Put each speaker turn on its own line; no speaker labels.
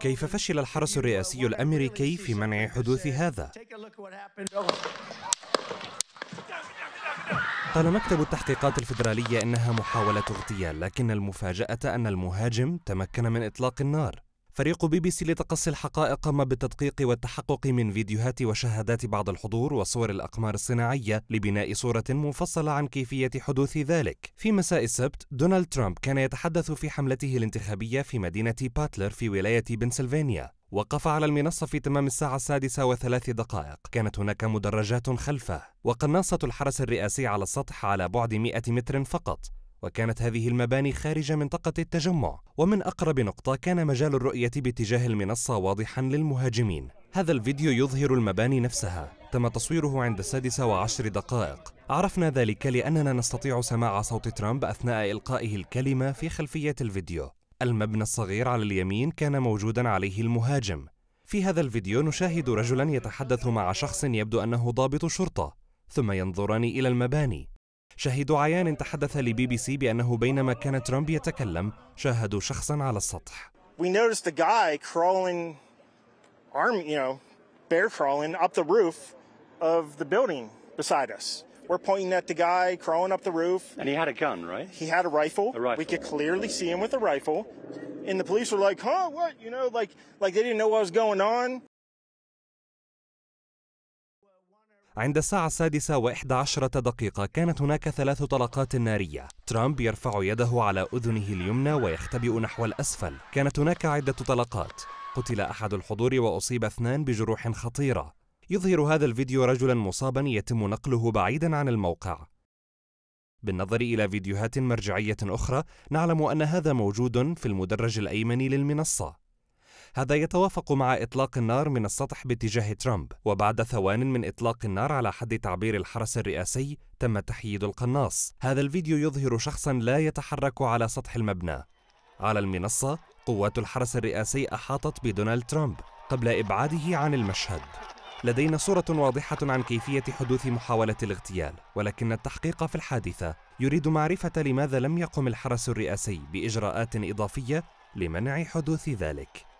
كيف فشل الحرس الرئاسي الامريكي في منع حدوث هذا قال مكتب التحقيقات الفيدرالية إنها محاولة اغتيال لكن المفاجأة أن المهاجم تمكن من إطلاق النار فريق بي بي سي لتقصي الحقائق قام بالتدقيق والتحقق من فيديوهات وشهادات بعض الحضور وصور الأقمار الصناعية لبناء صورة منفصلة عن كيفية حدوث ذلك. في مساء السبت، دونالد ترامب كان يتحدث في حملته الانتخابية في مدينة باتلر في ولاية بنسلفانيا، وقف على المنصة في تمام الساعة السادسة وثلاث دقائق كانت هناك مدرجات خلفه وقناصة الحرس الرئاسي على السطح على بعد 100 متر فقط وكانت هذه المباني خارج منطقة التجمع ومن أقرب نقطة كان مجال الرؤية باتجاه المنصة واضحا للمهاجمين هذا الفيديو يظهر المباني نفسها تم تصويره عند السادسة وعشر دقائق عرفنا ذلك لأننا نستطيع سماع صوت ترامب أثناء إلقائه الكلمة في خلفية الفيديو المبنى الصغير على اليمين كان موجودا عليه المهاجم في هذا الفيديو نشاهد رجلا يتحدث مع شخص يبدو أنه ضابط شرطة ثم ينظران إلى المباني شاهد عيان تحدث لبي بي سي بأنه بينما كان ترامب يتكلم شاهدوا شخصا على السطح We noticed the guy crawling, arm, you know, bear crawling up the roof of the building beside us. We're pointing at the guy crawling up the roof. And he had a gun, right? He had a rifle. A rifle. We could clearly see him with a rifle. And the police were like, huh, what? You know, like, like they didn't know what was going on. عند الساعة السادسة وإحدى عشرة دقيقة كانت هناك ثلاث طلقات نارية ترامب يرفع يده على أذنه اليمنى ويختبئ نحو الأسفل كانت هناك عدة طلقات قتل أحد الحضور وأصيب اثنان بجروح خطيرة يظهر هذا الفيديو رجلا مصابا يتم نقله بعيدا عن الموقع بالنظر إلى فيديوهات مرجعية أخرى نعلم أن هذا موجود في المدرج الأيمن للمنصة هذا يتوافق مع إطلاق النار من السطح باتجاه ترامب وبعد ثوان من إطلاق النار على حد تعبير الحرس الرئاسي تم تحييد القناص هذا الفيديو يظهر شخصا لا يتحرك على سطح المبنى على المنصة قوات الحرس الرئاسي أحاطت بدونالد ترامب قبل إبعاده عن المشهد لدينا صورة واضحة عن كيفية حدوث محاولة الاغتيال، ولكن التحقيق في الحادثة يريد معرفة لماذا لم يقم الحرس الرئاسي بإجراءات إضافية لمنع حدوث ذلك.